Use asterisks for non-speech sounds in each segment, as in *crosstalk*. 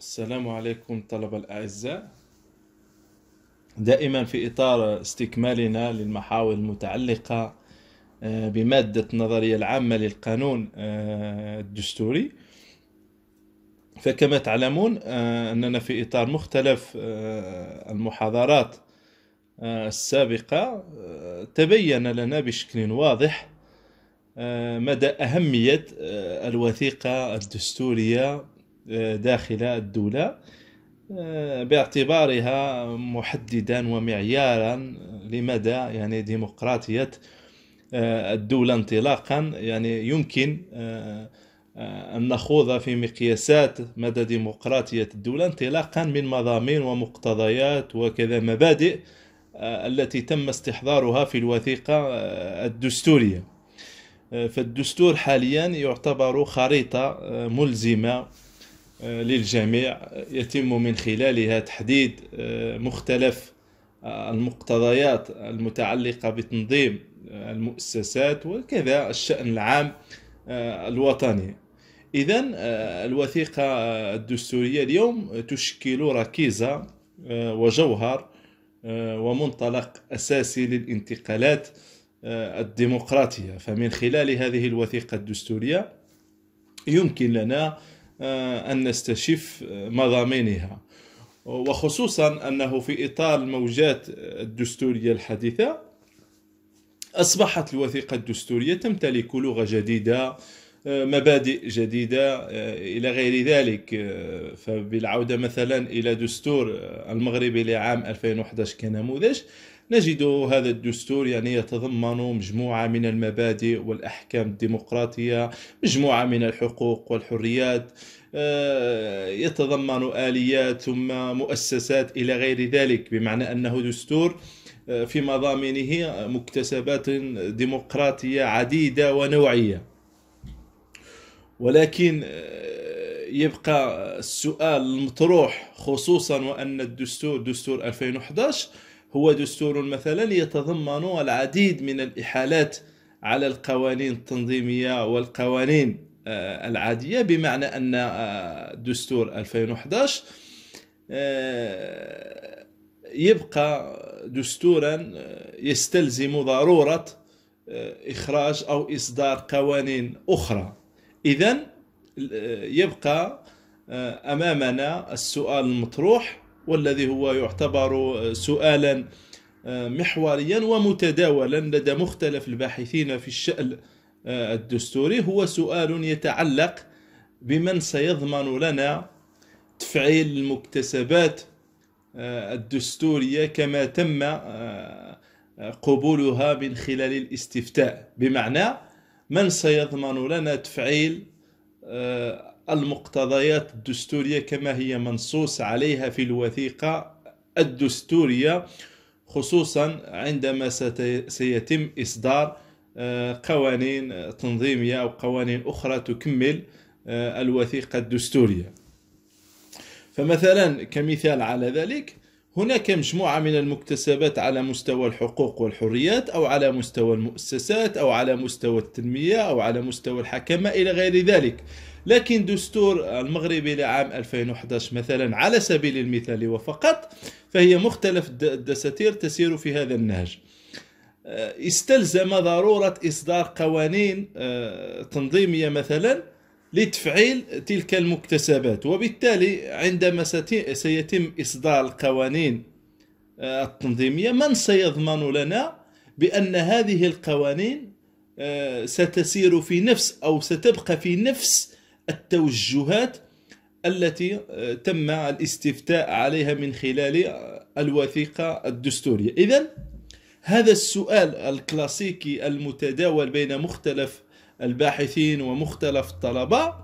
السلام عليكم طلبة الأعزاء دائما في إطار استكمالنا للمحاور المتعلقة آه، بمادة النظرية العامة للقانون آه، الدستوري فكما تعلمون آه، أننا في إطار مختلف المحاضرات السابقة تبين لنا بشكل واضح مدى أهمية الوثيقة الدستورية داخل الدولة آه، باعتبارها محددا ومعيارا لمدى يعني ديمقراطية آه، الدولة انطلاقا يعني يمكن آه، أن نخوض في مقياسات مدى ديمقراطية الدولة انطلاقا من مضامين ومقتضيات وكذا مبادئ التي تم استحضارها في الوثيقة الدستورية فالدستور حاليا يعتبر خريطة ملزمة آه، للجميع آه، يتم من خلالها تحديد آه، مختلف المقتضيات المتعلقة بتنظيم المؤسسات وكذا الشأن العام الوطني إذا الوثيقة الدستورية اليوم تشكل ركيزة وجوهر ومنطلق أساسي للانتقالات الديمقراطية فمن خلال هذه الوثيقة الدستورية يمكن لنا آه، أن نستشف آه، مضامينها وخصوصا أنه في إطار الموجات آه، الدستورية الحديثة أصبحت الوثيقة الدستورية تمتلك لغة جديدة مبادئ جديدة إلى غير ذلك فبالعودة مثلا إلى دستور المغربي لعام 2011 كنموذج نجد هذا الدستور يعني يتضمن مجموعة من المبادئ والأحكام الديمقراطية مجموعة من الحقوق والحريات آه، يتضمن آليات ثم مؤسسات إلى غير ذلك بمعنى أنه دستور آه، في مضامينه مكتسبات ديمقراطية عديدة ونوعية ولكن آه، يبقى السؤال المطروح خصوصا وأن الدستور دستور 2011 هو دستور مثلا يتضمن العديد من الإحالات على القوانين التنظيمية والقوانين آه، العادية بمعنى أن آه، دستور 2011 آه، يبقى دستورا يستلزم ضرورة إخراج أو إصدار قوانين أخرى إذا يبقى أمامنا السؤال المطروح والذي هو يعتبر آه، سؤالا آه، محوريا ومتداولا لدى مختلف الباحثين في الشأن آه، الدستوري هو سؤال يتعلق بمن سيضمن لنا تفعيل المكتسبات الدستورية كما تم قبولها من خلال الاستفتاء بمعنى من سيضمن لنا تفعيل المقتضيات الدستورية كما هي منصوص عليها في الوثيقة الدستورية خصوصا عندما سيتم إصدار آه، قوانين تنظيمية أو قوانين أخرى تكمل آه، الوثيقة الدستورية فمثلا كمثال على ذلك هناك مجموعة من المكتسبات على مستوى الحقوق والحريات أو على مستوى المؤسسات أو على مستوى التنمية أو على مستوى الحكمة إلى غير ذلك لكن دستور المغربي لعام 2011 مثلا على سبيل المثال وفقط فهي مختلف الدساتير تسير في هذا النهج آه، استلزم ضرورة إصدار قوانين آه، تنظيمية مثلا لتفعيل تلك المكتسبات وبالتالي عندما سيتم إصدار القوانين آه، التنظيمية من سيضمن لنا بأن هذه القوانين آه، ستسير في نفس أو ستبقى في نفس التوجهات التي آه، تم الاستفتاء عليها من خلال الوثيقة الدستورية إذا هذا السؤال الكلاسيكي المتداول بين مختلف الباحثين ومختلف الطلبة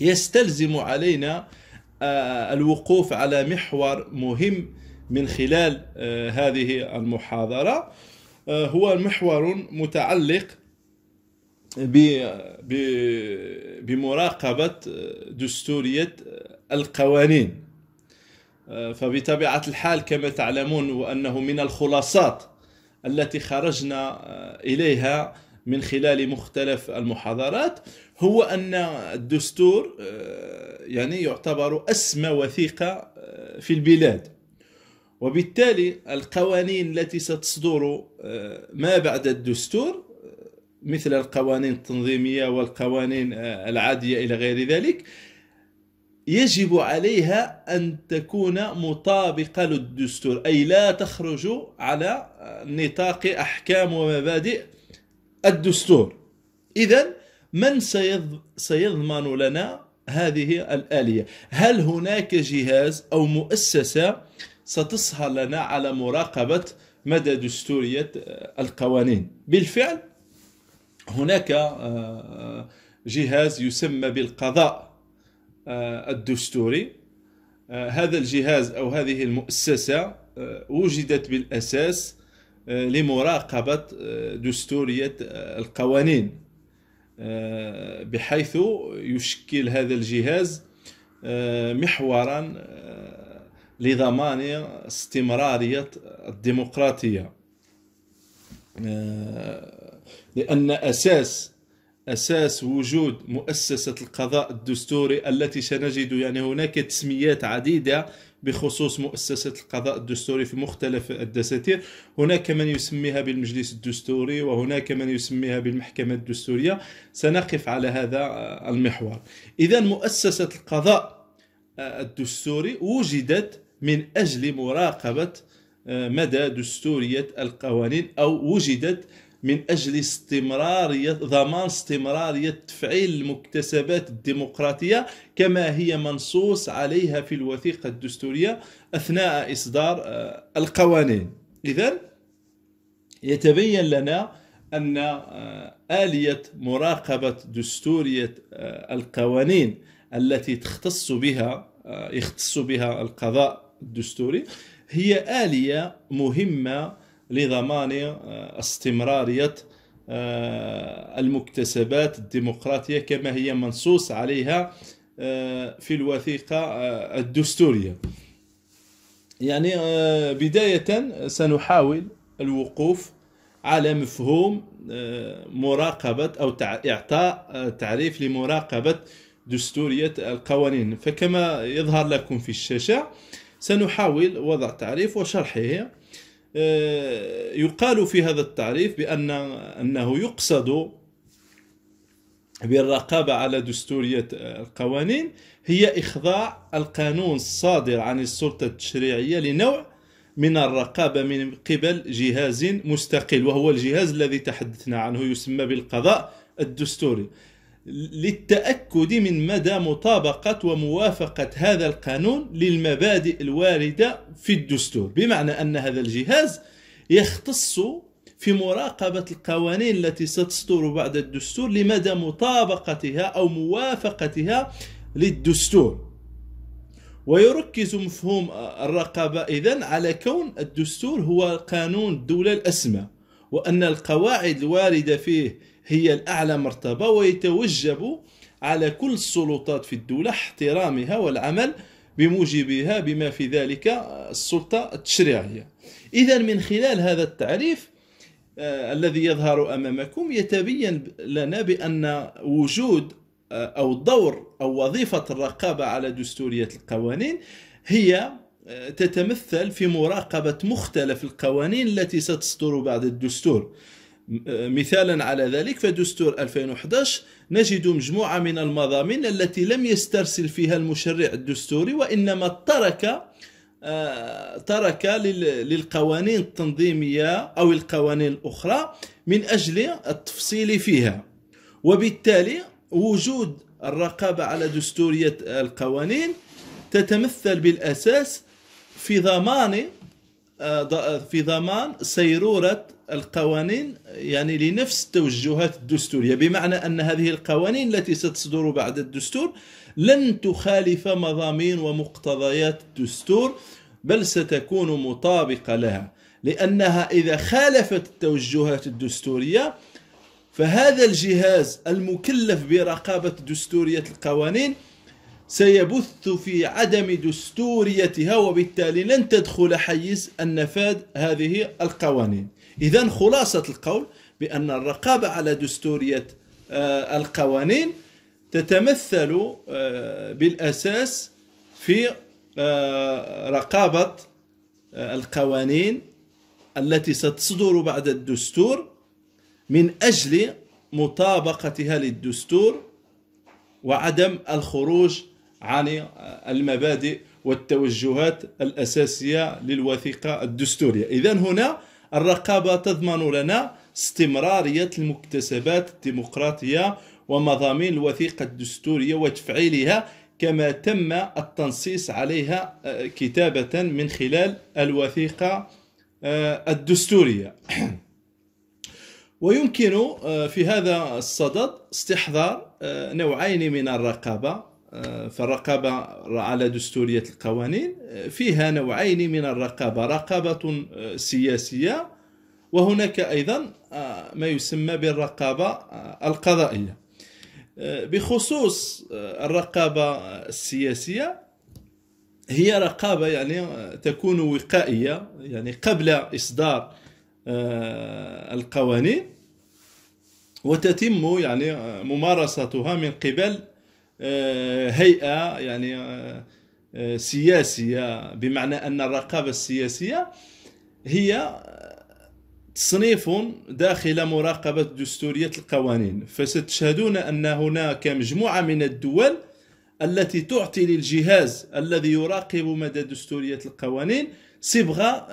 يستلزم علينا آه، الوقوف على محور مهم من خلال آه، هذه المحاضرة آه، هو محور متعلق بمراقبة دستورية القوانين فبطبيعة الحال كما تعلمون وأنه من الخلاصات التي خرجنا إليها من خلال مختلف المحاضرات هو أن الدستور آه، يعني يعتبر أسمى وثيقة آه، في البلاد وبالتالي القوانين التي ستصدر آه، ما بعد الدستور مثل القوانين التنظيمية والقوانين العادية إلى غير ذلك يجب عليها أن تكون مطابقة للدستور أي لا تخرج على نطاق أحكام ومبادئ الدستور إذا من سيضمن لنا هذه الآلية هل هناك جهاز أو مؤسسة ستصهر لنا على مراقبة مدى دستورية آه، القوانين بالفعل هناك آه، جهاز يسمى بالقضاء آه، الدستوري هذا الجهاز أو هذه المؤسسة وجدت بالأساس آه، لمراقبة آه، دستورية آه، القوانين بحيث يشكل هذا الجهاز محورا لضمان استمرارية الديمقراطية لأن أساس اساس وجود مؤسسه القضاء الدستوري التي سنجد يعني هناك تسميات عديده بخصوص مؤسسة القضاء الدستوري في مختلف الدساتير هناك من يسميها بالمجلس الدستوري وهناك من يسميها بالمحكمة الدستورية سنقف على هذا المحور إذا مؤسسة القضاء آه، الدستوري وجدت من أجل مراقبة آه، مدى دستورية القوانين أو وجدت من أجل استمرارية ضمان استمرارية تفعيل المكتسبات الديمقراطية كما هي منصوص عليها في الوثيقة الدستورية أثناء إصدار آه، القوانين إذا يتبين لنا أن آه، آلية مراقبة دستورية آه، القوانين التي تختص بها يختص بها القضاء الدستوري هي آلية مهمة لضمان آه، استمراريه آه، المكتسبات الديمقراطيه كما هي منصوص عليها آه، في الوثيقه الدستوريه يعني بدايه سنحاول الوقوف على مفهوم مراقبه او اعطاء تعريف لمراقبه دستوريه القوانين فكما يظهر لكم في الشاشه سنحاول وضع تعريف وشرحه آه، يقال في هذا التعريف بأن أنه يقصد بالرقابة على دستورية القوانين هي إخضاع القانون الصادر عن السلطة التشريعية لنوع من الرقابة من قبل جهاز مستقل وهو الجهاز الذي تحدثنا عنه يسمى بالقضاء الدستوري للتأكد من مدى مطابقة وموافقة هذا القانون للمبادئ الواردة في الدستور بمعنى أن هذا الجهاز يختص في مراقبة القوانين التي ستصدر بعد الدستور لمدى مطابقتها أو موافقتها للدستور ويركز مفهوم الرقابة إذن على كون الدستور هو قانون الدولة الأسمى وأن القواعد الواردة فيه هي الأعلى مرتبة ويتوجب على كل السلطات في الدولة احترامها والعمل بموجبها بما في ذلك السلطة التشريعية إذا من خلال هذا التعريف آه، الذي يظهر أمامكم يتبين لنا بأن وجود آه، أو دور أو وظيفة الرقابة على دستورية القوانين هي آه، تتمثل في مراقبة مختلف القوانين التي ستصدر بعد الدستور مثالا على ذلك فدستور 2011 نجد مجموعة من المضامين التي لم يسترسل فيها المشرع الدستوري وإنما ترك آه، ترك للقوانين التنظيمية أو القوانين الأخرى من أجل التفصيل فيها وبالتالي وجود الرقابة على دستورية القوانين تتمثل بالأساس في ضمان آه، في ضمان سيرورة القوانين يعني لنفس التوجهات الدستورية بمعنى أن هذه القوانين التي ستصدر بعد الدستور لن تخالف مضامين ومقتضيات الدستور بل ستكون مطابقة لها لأنها إذا خالفت التوجهات الدستورية فهذا الجهاز المكلف برقابة دستورية القوانين سيبث في عدم دستوريتها وبالتالي لن تدخل حيز النفاذ هذه القوانين إذا خلاصة القول بأن الرقابة على دستورية آه، القوانين تتمثل آه، بالأساس في آه، رقابة القوانين التي ستصدر بعد الدستور من أجل مطابقتها للدستور وعدم الخروج عن المبادئ والتوجهات الأساسية للوثيقة الدستورية إذا هنا الرقابة تضمن لنا استمرارية المكتسبات الديمقراطية ومضامين الوثيقة الدستورية وتفعيلها كما تم التنصيص عليها آه، كتابة من خلال الوثيقة آه، الدستورية *clears throat* ويمكن آه، في هذا الصدد استحضار نوعين من الرقابة فالرقابة على دستورية القوانين فيها نوعين من الرقابة رقابة آه، سياسية وهناك أيضا آه، ما يسمى بالرقابة آه، القضائية بخصوص الرقابة السياسية هي رقابة يعني تكون وقائية يعني قبل إصدار القوانين وتتم يعني ممارستها من قبل آه، هيئه يعني آه، آه، سياسيه بمعنى ان الرقابه السياسيه هي تصنيف داخل مراقبه دستوريه القوانين فستشهدون ان هناك مجموعه من الدول التي تعطي للجهاز الذي يراقب مدى دستوريه القوانين صبغه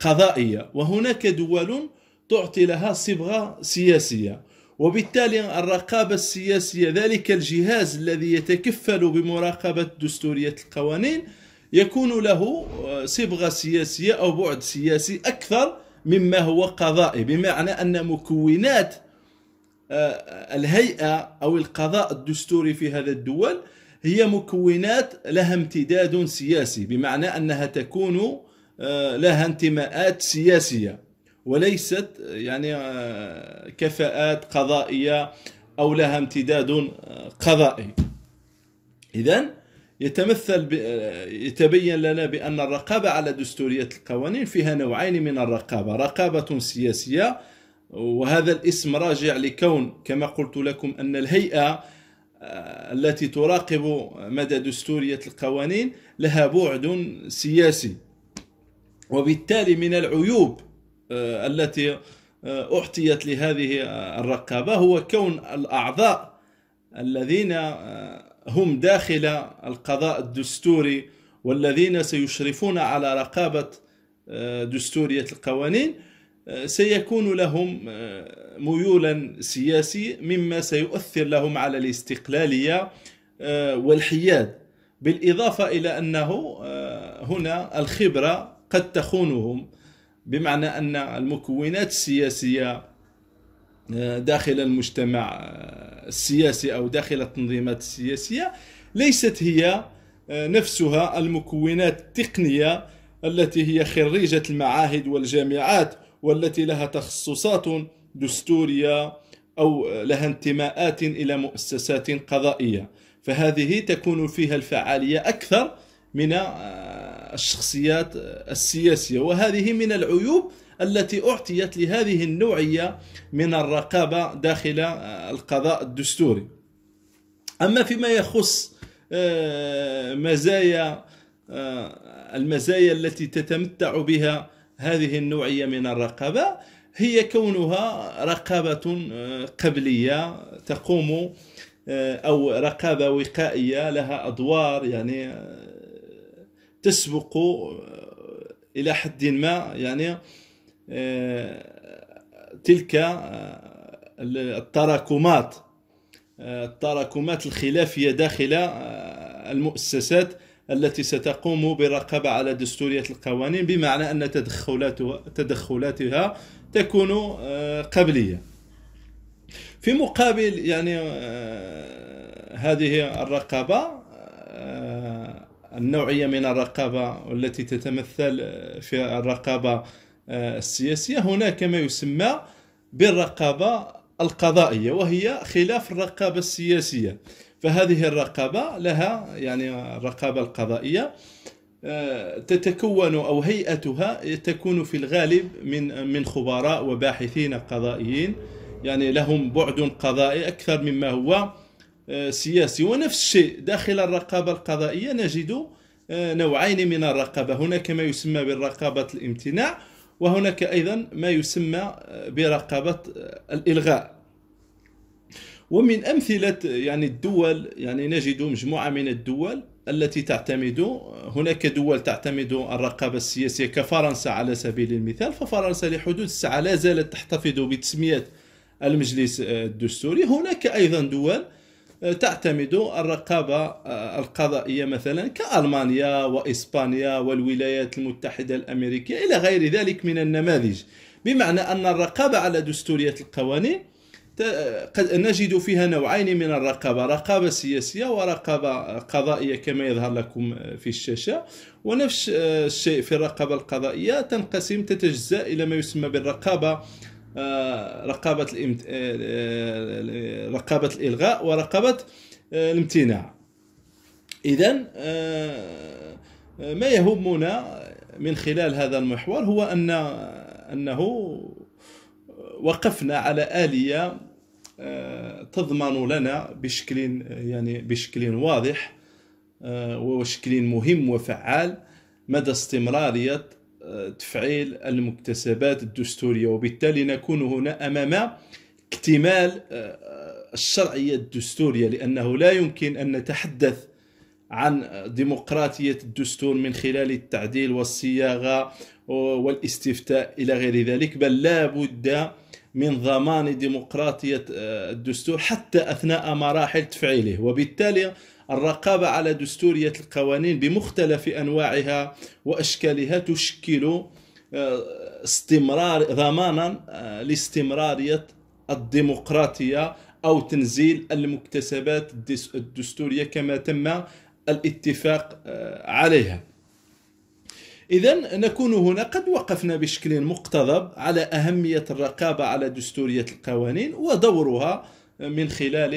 قضائيه وهناك دول تعطي لها صبغه سياسيه وبالتالي الرقابة السياسية ذلك الجهاز الذي يتكفل بمراقبة دستورية القوانين يكون له آه، صبغة سياسية أو بعد سياسي أكثر مما هو قضائي بمعنى أن مكونات آه، الهيئة أو القضاء الدستوري في هذا الدول هي مكونات لها امتداد سياسي بمعنى أنها تكون آه، لها انتماءات سياسية وليست يعني آه، كفاءات قضائيه او لها امتداد آه، قضائي اذا يتمثل آه، يتبين لنا بان الرقابه على دستوريه القوانين فيها نوعين من الرقابه رقابه سياسيه وهذا الاسم راجع لكون كما قلت لكم ان الهيئه التي تراقب مدى دستوريه القوانين لها بعد سياسي وبالتالي من العيوب آه، التي آه، أعطيت لهذه الرقابة هو كون الأعضاء الذين آه، هم داخل القضاء الدستوري والذين سيشرفون على رقابة دستورية القوانين سيكون لهم ميولا سياسي مما سيؤثر لهم على الاستقلالية والحياد بالإضافة إلى أنه هنا الخبرة قد تخونهم بمعنى أن المكونات السياسية آه، داخل المجتمع آه، السياسي أو داخل التنظيمات السياسية ليست هي آه، نفسها المكونات التقنية التي هي خريجة المعاهد والجامعات والتي لها تخصصات دستورية أو لها انتماءات إلى مؤسسات قضائية فهذه تكون فيها الفعالية أكثر من الشخصيات السياسية وهذه من العيوب التي أعطيت لهذه النوعية من الرقابة داخل آه، القضاء الدستوري أما فيما يخص آه، مزايا آه، المزايا التي تتمتع بها هذه النوعية من الرقابة هي كونها رقابة قبلية تقوم أو رقابة وقائية لها أدوار يعني تسبق آه، الى حد ما يعني آه، تلك آه، التراكمات التراكمات الخلافيه داخل المؤسسات التي ستقوم بالرقابه على دستوريه القوانين بمعنى ان تدخلاتها تدخلاتها تكون قبليه في مقابل يعني هذه الرقابه النوعية من الرقابة والتي تتمثل في الرقابة آه، السياسية هناك ما يسمى بالرقابة القضائية وهي خلاف الرقابة السياسية فهذه الرقابة لها يعني الرقابة القضائية آه، تتكون أو هيئتها تكون في الغالب من من خبراء وباحثين قضائيين يعني لهم بعد قضائي أكثر مما هو آه، سياسي ونفس الشيء داخل الرقابة القضائية نجد آه، نوعين من الرقابة هناك ما يسمى بالرقابة الامتناع وهناك أيضا ما يسمى آه، برقابة الإلغاء ومن أمثلة يعني الدول يعني نجد مجموعة من الدول التي تعتمد هناك دول تعتمد الرقابة السياسية كفرنسا على سبيل المثال ففرنسا لحدود الساعة لا زالت تحتفظ بتسمية المجلس الدستوري هناك أيضا دول تعتمد الرقابة آه، القضائية مثلا كألمانيا وإسبانيا والولايات المتحدة الأمريكية إلى غير ذلك من النماذج بمعنى أن الرقابة على دستورية القوانين قد نجد فيها نوعين من الرقابة رقابة سياسية ورقابة قضائية كما يظهر لكم آه، في الشاشة ونفس آه، الشيء في الرقابة القضائية تنقسم تتجزأ إلى ما يسمى بالرقابة آه، رقابه الامت... آه، آه، رقابه الالغاء ورقابه الامتناع اذا ما يهمنا من خلال هذا المحور هو ان انه وقفنا على اليه تضمن لنا بشكل يعني بشكل واضح وشكل مهم وفعال مدى استمراريه تفعيل المكتسبات الدستوريه وبالتالي نكون هنا امام اكتمال آه، الشرعيه الدستوريه لانه لا يمكن ان نتحدث عن ديمقراطيه الدستور من خلال التعديل والصياغه والاستفتاء الى غير ذلك بل لا بد من ضمان ديمقراطيه آه، الدستور حتى اثناء مراحل تفعيله وبالتالي الرقابة على دستورية القوانين بمختلف أنواعها وأشكالها تشكل آه، استمرار ضمانا آه، لاستمرارية الديمقراطية أو تنزيل المكتسبات الدستورية كما تم الاتفاق آه، عليها إذا نكون هنا قد وقفنا بشكل مقتضب على أهمية الرقابة على دستورية القوانين ودورها من خلال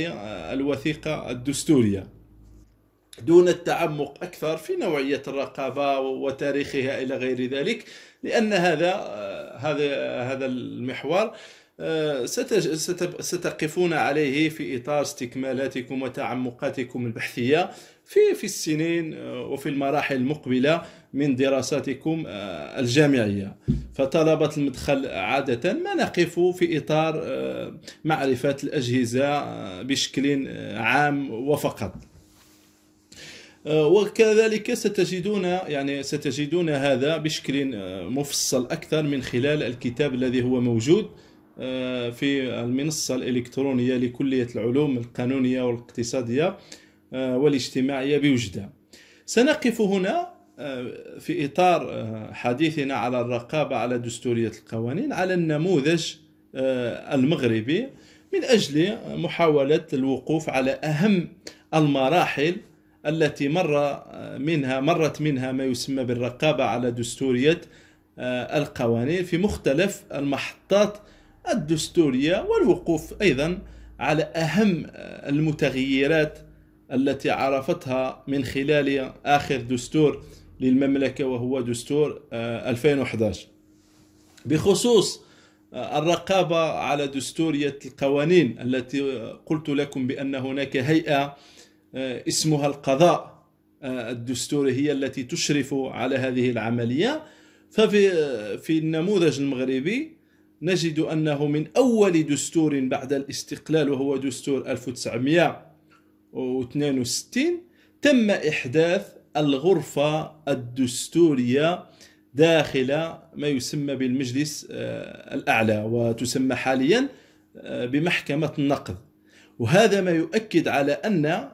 الوثيقة الدستورية دون التعمق أكثر في نوعية الرقابة وتاريخها إلى غير ذلك لأن هذا آه، هذا هذا المحور آه، ستقفون عليه في إطار استكمالاتكم وتعمقاتكم البحثية في في السنين آه، وفي المراحل المقبلة من دراساتكم الجامعية فطلبة المدخل عادة ما نقف في إطار معرفة الأجهزة بشكل عام وفقط آه، وكذلك ستجدون يعني ستجدون هذا بشكل آه، مفصل اكثر من خلال الكتاب الذي هو موجود آه، في المنصه الالكترونيه لكليه العلوم القانونيه والاقتصاديه والاجتماعيه بوجده سنقف هنا في اطار حديثنا على الرقابه على دستوريه القوانين على النموذج المغربي من اجل محاوله الوقوف على اهم المراحل التي مر آه، منها مرت منها ما يسمى بالرقابة على دستورية آه، القوانين في مختلف المحطات الدستورية والوقوف أيضا على أهم آه، المتغيرات التي عرفتها من خلال آخر دستور للمملكة وهو دستور 2011 بخصوص الرقابة على دستورية القوانين التي قلت لكم بأن هناك هيئة آه، اسمها القضاء آه، الدستوري هي التي تشرف على هذه العملية ففي آه، في النموذج المغربي نجد أنه من أول دستور بعد الاستقلال وهو دستور 1962 تم إحداث الغرفة الدستورية داخل ما يسمى بالمجلس الأعلى وتسمى حاليا بمحكمة النقد وهذا ما يؤكد على أن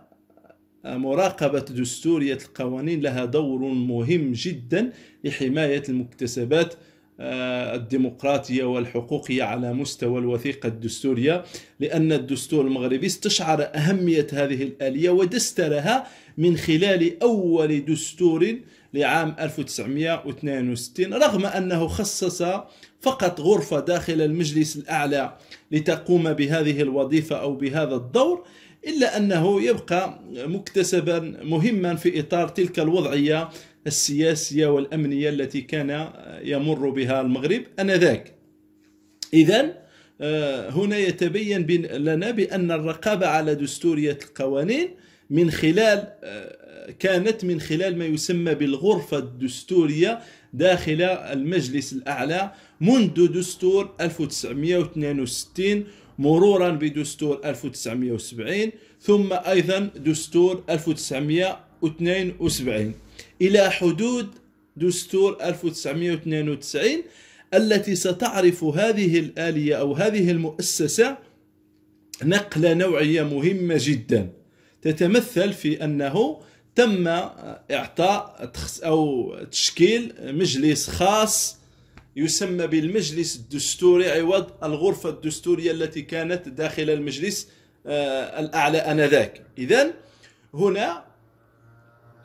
مراقبة دستورية القوانين لها دور مهم جدا لحماية المكتسبات آه، الديمقراطية والحقوقية على مستوى الوثيقة الدستورية لأن الدستور المغربي استشعر أهمية هذه الآلية ودسترها من خلال أول دستور لعام 1962 رغم أنه خصص فقط غرفة داخل المجلس الأعلى لتقوم بهذه الوظيفة أو بهذا الدور إلا أنه يبقى مكتسبا مهما في إطار تلك الوضعية السياسية والأمنية التي كان يمر بها المغرب أنذاك إذا آه، هنا يتبين لنا بأن الرقابة على دستورية القوانين من خلال آه، كانت من خلال ما يسمى بالغرفة الدستورية داخل المجلس الأعلى منذ دستور 1962 مرورا بدستور 1970 ثم أيضا دستور 1972 إلى حدود دستور 1992 التي ستعرف هذه الآلية أو هذه المؤسسة نقلة نوعية مهمة جدا تتمثل في أنه تم إعطاء أو تشكيل مجلس خاص يسمى بالمجلس الدستوري عوض الغرفة الدستورية التي كانت داخل المجلس آه، الأعلى آنذاك إذا هنا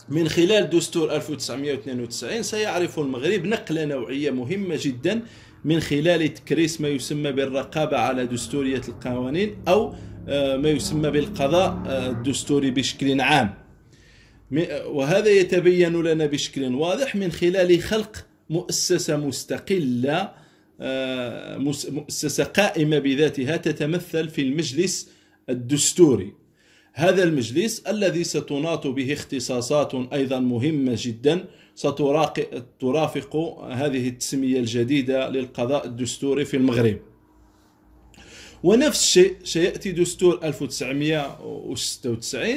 من خلال دستور 1992 سيعرف المغرب نقلة نوعية مهمة جدا من خلال تكريس ما يسمى بالرقابة على دستورية القوانين أو آه، ما يسمى بالقضاء آه، الدستوري بشكل عام وهذا يتبين لنا بشكل واضح من خلال خلق مؤسسة مستقلة آه، مؤسسة قائمة بذاتها تتمثل في المجلس الدستوري هذا المجلس الذي ستناط به اختصاصات أيضا مهمة جدا سترافق هذه التسمية الجديدة للقضاء الدستوري في المغرب ونفس الشيء سيأتي دستور 1996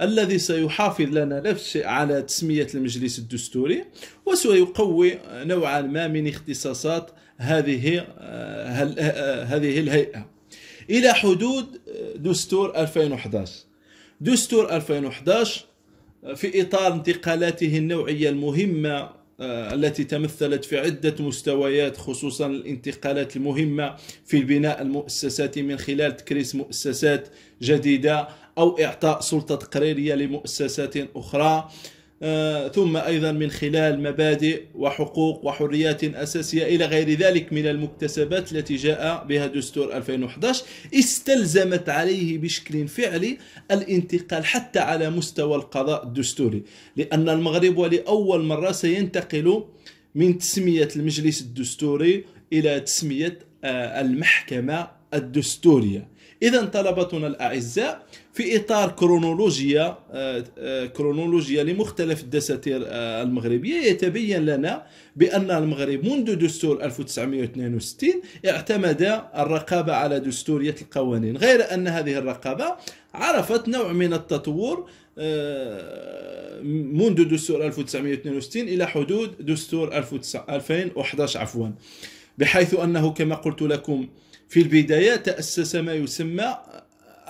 الذي سيحافظ لنا نفس على تسمية المجلس الدستوري وسيقوي نوعا ما من اختصاصات هذه آه، آه، آه، هذه الهيئة إلى حدود دستور 2011 دستور 2011 في إطار انتقالاته النوعية المهمة التي تمثلت في عدة مستويات خصوصا الانتقالات المهمة في البناء المؤسساتي من خلال تكريس مؤسسات جديدة أو إعطاء سلطة تقريرية لمؤسسات أخرى آه، ثم أيضا من خلال مبادئ وحقوق وحريات أساسية إلى غير ذلك من المكتسبات التي جاء بها دستور 2011 استلزمت عليه بشكل فعلي الانتقال حتى على مستوى القضاء الدستوري لأن المغرب ولأول مرة سينتقل من تسمية المجلس الدستوري إلى تسمية آه، المحكمة الدستورية اذا طلبتنا الاعزاء في اطار كرونولوجيا آه، آه، كرونولوجيا لمختلف الدساتير آه، المغربيه يتبين لنا بان المغرب منذ دستور 1962 اعتمد الرقابه على دستوريه القوانين غير ان هذه الرقابه عرفت نوع من التطور منذ دستور 1962 الى حدود دستور 2011 عفوا بحيث انه كما قلت لكم في البداية تأسس ما يسمى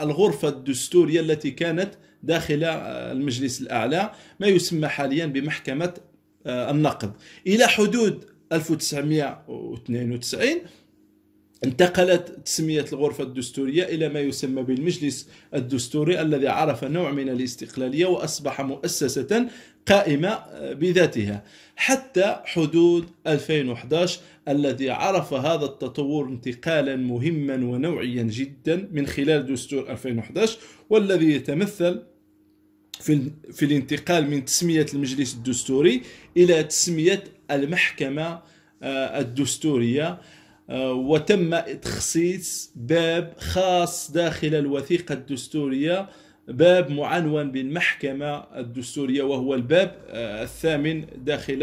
الغرفة الدستورية التي كانت داخل المجلس الأعلى ما يسمى حاليا بمحكمة آه، النقد إلى حدود 1992 انتقلت تسمية الغرفة الدستورية إلى ما يسمى بالمجلس الدستوري الذي عرف نوع من الاستقلالية وأصبح مؤسسة قائمة آه، بذاتها حتى حدود 2011 الذي عرف هذا التطور انتقالا مهما ونوعيا جدا من خلال دستور 2011 والذي يتمثل في, في الانتقال من تسمية المجلس الدستوري إلى تسمية المحكمة آه، الدستورية آه، وتم تخصيص باب خاص داخل الوثيقة الدستورية باب معنون بالمحكمة الدستورية وهو الباب آه، الثامن داخل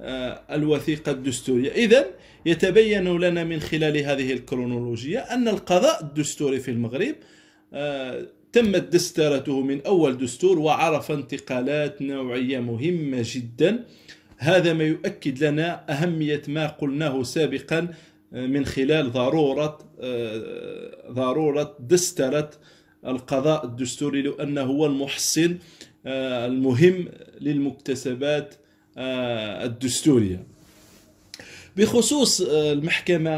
آه، الوثيقة الدستورية إذا يتبين لنا من خلال هذه الكرونولوجية أن القضاء الدستوري في المغرب تمت دستارته من أول دستور وعرف انتقالات نوعية مهمة جدا هذا ما يؤكد لنا أهمية ما قلناه سابقا من خلال ضروره آه، ضروره دستره القضاء الدستوري لانه هو المحصن آه، المهم للمكتسبات آه، الدستوريه بخصوص المحكمه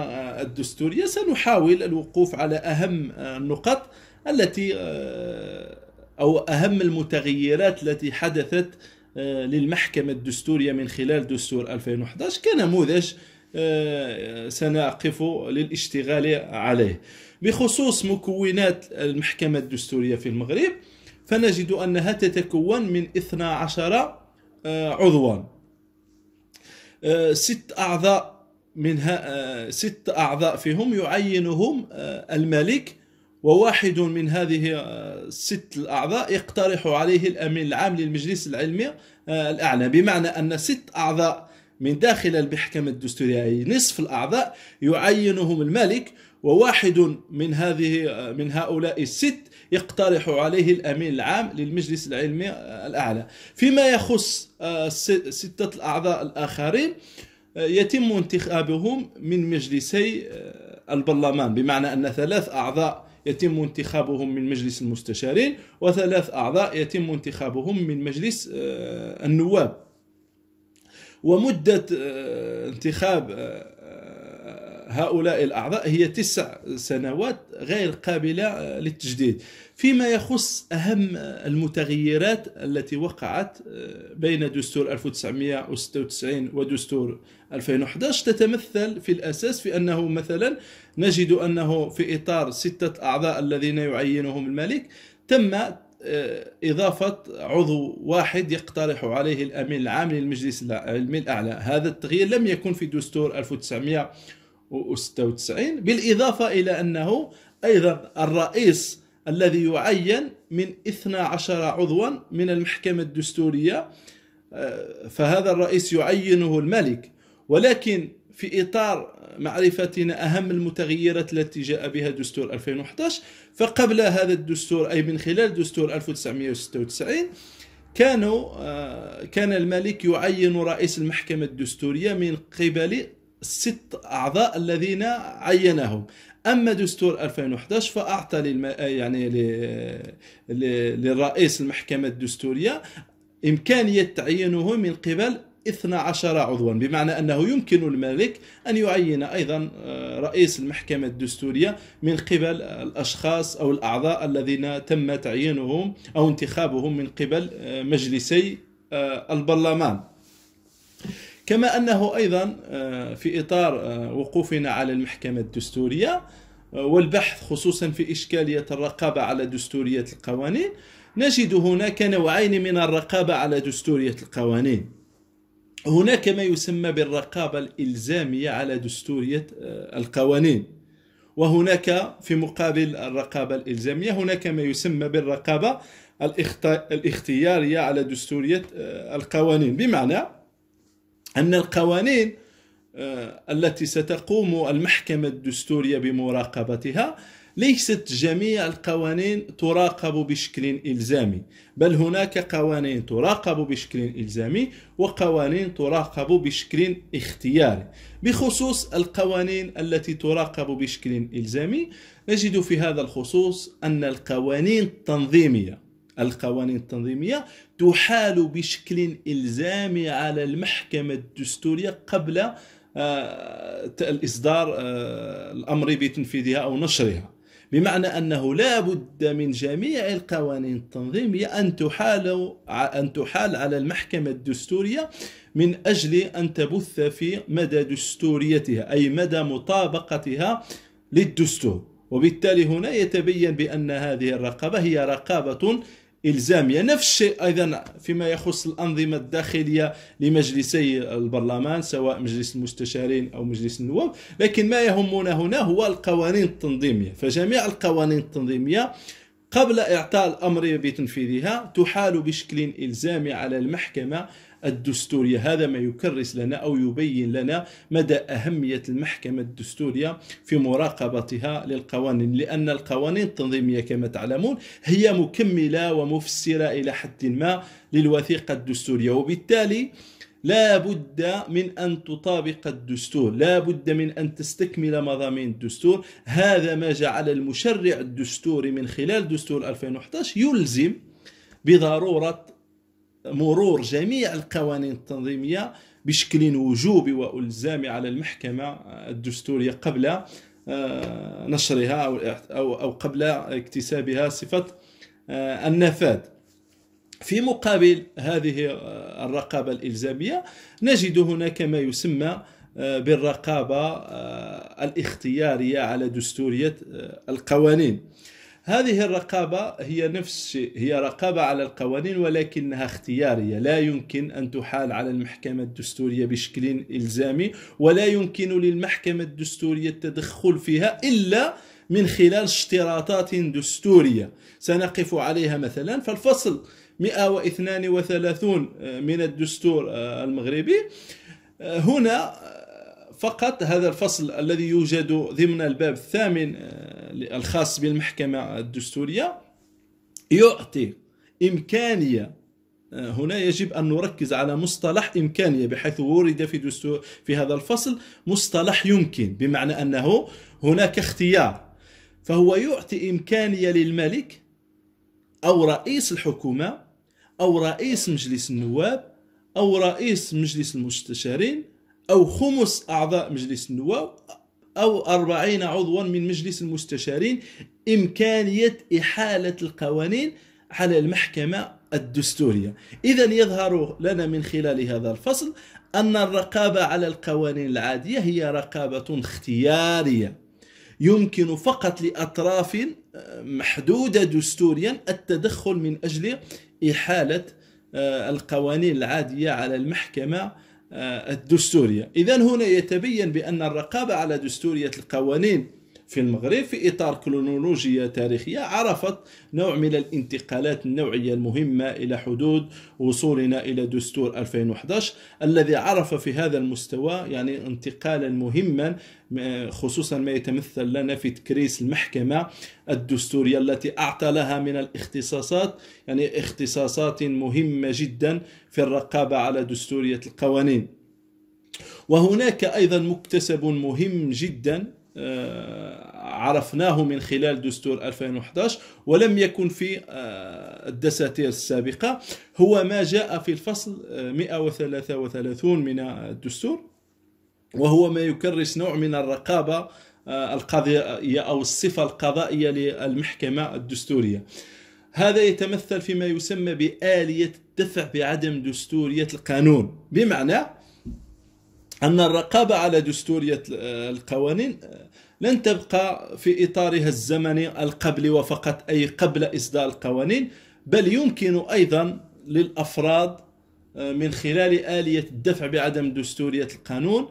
الدستوريه سنحاول الوقوف على اهم النقط التي او اهم المتغيرات التي حدثت للمحكمه الدستوريه من خلال دستور 2011 كنموذج آه، سنقف للاشتغال عليه بخصوص مكونات المحكمة الدستورية في المغرب فنجد أنها تتكون من 12 آه، عضوا آه، ست أعضاء منها ست أعضاء فيهم يعينهم الملك وواحد من هذه الست الأعضاء يقترح عليه الأمين العام للمجلس العلمي الأعلى بمعنى أن ست أعضاء من داخل المحكمة الدستورية أي نصف الأعضاء يعينهم الملك وواحد من هذه من هؤلاء الست يقترح عليه الأمين العام للمجلس العلمي الأعلى فيما يخص آه، ستة الأعضاء الآخرين آه، يتم انتخابهم من مجلسي آه، البرلمان بمعنى أن ثلاث أعضاء يتم انتخابهم من مجلس المستشارين وثلاث أعضاء يتم انتخابهم من مجلس النواب ومدة آه، انتخاب آه، آه، هؤلاء الأعضاء هي تسع سنوات غير قابلة للتجديد فيما يخص أهم المتغيرات التي وقعت بين دستور 1996 ودستور 2011 تتمثل في الأساس في أنه مثلا نجد أنه في إطار ستة أعضاء الذين يعينهم الملك تم آه، إضافة عضو واحد يقترح عليه الأمين العام للمجلس العلمي الأعلى هذا التغيير لم يكن في دستور 1996 بالإضافة إلى أنه أيضا الرئيس الذي يعين من 12 عضوا من المحكمة الدستورية آه، فهذا الرئيس يعينه الملك ولكن في إطار معرفتنا أهم المتغيرات التي جاء بها دستور 2011 فقبل هذا الدستور أي من خلال دستور 1996 كانوا آه، كان الملك يعين رئيس المحكمة الدستورية من قبل الست أعضاء الذين عينهم اما دستور 2011 فاعطى للم... آه، يعني ل... ل... للرئيس المحكمه الدستوريه امكانيه تعيينه من قبل 12 عضوا بمعنى أنه يمكن الملك أن يعين أيضا آه، رئيس المحكمة الدستورية من قبل الأشخاص أو الأعضاء الذين تم تعيينهم أو انتخابهم من قبل آه، مجلسي آه، البرلمان كما أنه أيضا في إطار وقوفنا على المحكمة الدستورية والبحث خصوصا في إشكالية الرقابة على دستورية القوانين نجد هناك نوعين من الرقابة على دستورية القوانين هناك ما يسمى بالرقابة الإلزامية على دستورية آه، القوانين وهناك في مقابل الرقابة الإلزامية هناك ما يسمى بالرقابة الاختيارية على دستورية آه، القوانين بمعنى أن القوانين آه، التي ستقوم المحكمة الدستورية بمراقبتها ليست جميع القوانين تراقب بشكل إلزامي بل هناك قوانين تراقب بشكل إلزامي وقوانين تراقب بشكل اختياري بخصوص القوانين التي تراقب بشكل إلزامي نجد في هذا الخصوص أن القوانين التنظيمية القوانين التنظيمية تحال بشكل إلزامي على المحكمة الدستورية قبل آه، الإصدار آه، الأمر بتنفيذها أو نشرها بمعنى أنه لا بد من جميع القوانين التنظيمية أن تحال أن تحال على المحكمة الدستورية من أجل أن تبث في مدى دستوريتها أي مدى مطابقتها للدستور وبالتالي هنا يتبين بأن هذه الرقابة هي رقابة إلزامية نفس الشيء أيضا فيما يخص الأنظمة الداخلية لمجلسي البرلمان سواء مجلس المستشارين أو مجلس النواب لكن ما يهمنا هنا هو القوانين التنظيمية فجميع القوانين التنظيمية قبل إعطاء الأمر بتنفيذها تحال بشكل إلزامي على المحكمة الدستورية هذا ما يكرس لنا أو يبين لنا مدى أهمية المحكمة الدستورية في مراقبتها للقوانين لأن القوانين التنظيمية كما تعلمون هي مكملة ومفسرة إلى حد ما للوثيقة الدستورية وبالتالي لا بد من أن تطابق الدستور لا بد من أن تستكمل مضامين الدستور هذا ما جعل المشرع الدستوري من خلال دستور 2011 يلزم بضرورة مرور جميع القوانين التنظيميه بشكل وجوبي والزامي على المحكمه الدستوريه قبل آه، نشرها او قبل اكتسابها صفه آه، النفاذ في مقابل هذه آه، الرقابه الالزاميه نجد هناك ما يسمى بالرقابه الاختياريه على دستوريه القوانين هذه الرقابة هي نفس الشيء هي رقابة على القوانين ولكنها اختيارية لا يمكن أن تحال على المحكمة الدستورية بشكل إلزامي ولا يمكن للمحكمة الدستورية التدخل فيها إلا من خلال اشتراطات دستورية سنقف عليها مثلا فالفصل 132 آه، من الدستور آه، المغربي آه، هنا فقط هذا الفصل الذي يوجد ضمن الباب الثامن آه، الخاص بالمحكمة الدستورية يعطي إمكانية آه، هنا يجب أن نركز على مصطلح إمكانية بحيث ورد في دستور في هذا الفصل مصطلح يمكن بمعنى أنه هناك اختيار فهو يعطي إمكانية للملك أو رئيس الحكومة أو رئيس مجلس النواب أو رئيس مجلس المستشارين أو خمس أعضاء مجلس النواب أو أربعين عضوا من مجلس المستشارين إمكانية إحالة القوانين على المحكمة الدستورية إذا يظهر لنا من خلال هذا الفصل أن الرقابة على القوانين العادية هي رقابة اختيارية يمكن فقط لأطراف آه، محدودة دستوريا التدخل من أجل إحالة آه، القوانين العادية على المحكمة آه، الدستورية إذا هنا يتبين بأن الرقابة على دستورية القوانين في المغرب في إطار كرونولوجيه تاريخية عرفت نوع من الانتقالات النوعية المهمة إلى حدود وصولنا إلى دستور 2011 الذي عرف في هذا المستوى يعني انتقالا مهما خصوصا ما يتمثل لنا في تكريس المحكمة الدستورية التي أعطى لها من الاختصاصات يعني اختصاصات مهمة جدا في الرقابة على دستورية القوانين وهناك أيضا مكتسب مهم جدا آه، عرفناه من خلال دستور 2011 ولم يكن في آه، الدساتير السابقة هو ما جاء في الفصل 133 آه، من الدستور وهو ما يكرس نوع من الرقابة القضائية أو الصفة القضائية للمحكمة الدستورية هذا يتمثل فيما يسمى بآلية الدفع بعدم دستورية القانون بمعنى أن الرقابة على دستورية آه، القوانين آه، لن تبقى في إطارها الزمني القبلي وفقط أي قبل إصدار القوانين بل يمكن أيضا للأفراد آه، من خلال آلية الدفع بعدم دستورية القانون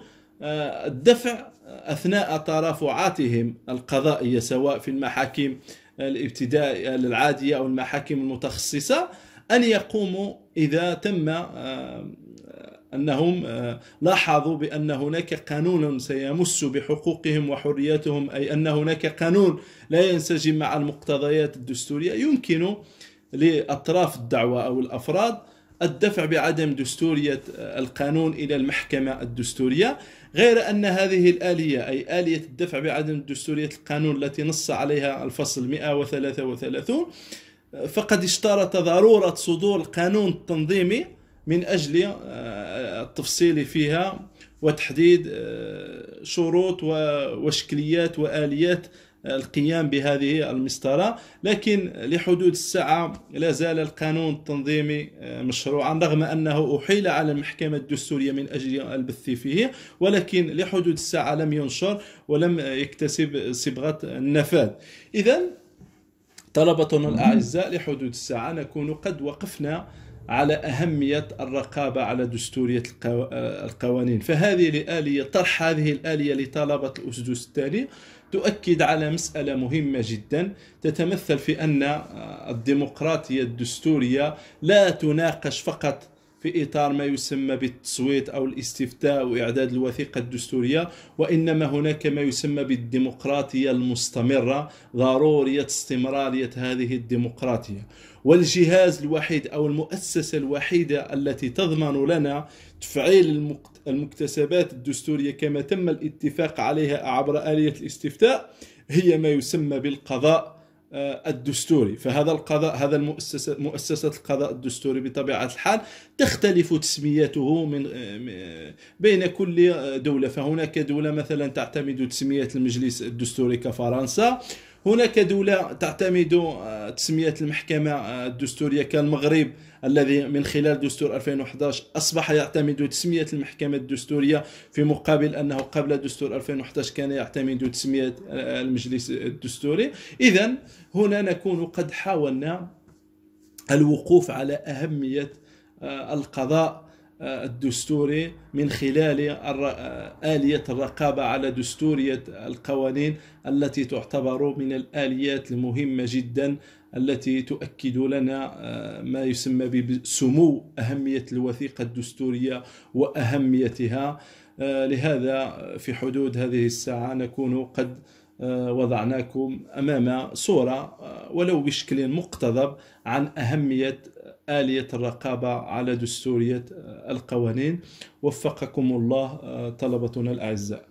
الدفع أثناء ترافعاتهم القضائية سواء في المحاكم الابتدائية العادية أو المحاكم المتخصصة أن يقوموا إذا تم أنهم آه، لاحظوا بأن هناك قانون سيمس بحقوقهم وحرياتهم أي أن هناك قانون لا ينسجم مع المقتضيات الدستورية يمكن لأطراف الدعوة أو الأفراد الدفع بعدم دستورية آه، القانون إلى المحكمة الدستورية غير أن هذه الآلية أي آلية الدفع بعدم دستورية القانون التي نص عليها الفصل 133 فقد اشترط ضرورة صدور القانون التنظيمي من أجل آه، التفصيل فيها وتحديد آه، شروط وشكليات وآليات آه، القيام بهذه المسطرة لكن لحدود الساعة لا زال القانون التنظيمي مشروعا رغم أنه أحيل على المحكمة الدستورية من أجل البث فيه ولكن لحدود الساعة لم ينشر ولم يكتسب صبغة النفاذ إذا طلبتنا الأعزاء لحدود الساعة نكون قد وقفنا على أهمية الرقابة على دستورية القوانين فهذه الآلية طرح هذه الآلية لطلبة الأسدس الثاني تؤكد على مسألة مهمة جدا تتمثل في أن الديمقراطية الدستورية لا تناقش فقط في إطار ما يسمى بالتصويت أو الاستفتاء وإعداد الوثيقة الدستورية وإنما هناك ما يسمى بالديمقراطية المستمرة ضرورية استمرارية هذه الديمقراطية والجهاز الوحيد أو المؤسسة الوحيدة التي تضمن لنا تفعيل المكتسبات الدستورية كما تم الاتفاق عليها عبر آلية الاستفتاء هي ما يسمى بالقضاء آه، الدستوري فهذا القضاء هذا المؤسسة مؤسسة القضاء الدستوري بطبيعة الحال تختلف تسميته من آه، آه، بين كل دولة فهناك دولة مثلا تعتمد تسمية المجلس الدستوري كفرنسا هناك دولة تعتمد آه، تسمية المحكمة آه، الدستورية كالمغرب الذي من خلال دستور 2011 أصبح يعتمد تسمية المحكمة الدستورية في مقابل أنه قبل دستور 2011 كان يعتمد تسمية آه، المجلس الدستوري إذا هنا نكون قد حاولنا الوقوف على أهمية القضاء الدستوري من خلال آلية الرقابة على دستورية القوانين التي تعتبر من الآليات المهمة جدا التي تؤكد لنا آه، ما يسمى بسمو أهمية الوثيقة الدستورية وأهميتها آه، لهذا في حدود هذه الساعة نكون قد آه، وضعناكم امام صوره آه، ولو بشكل مقتضب عن اهميه آلية الرقابة على دستورية آه، القوانين وفقكم الله طلبتنا الأعزاء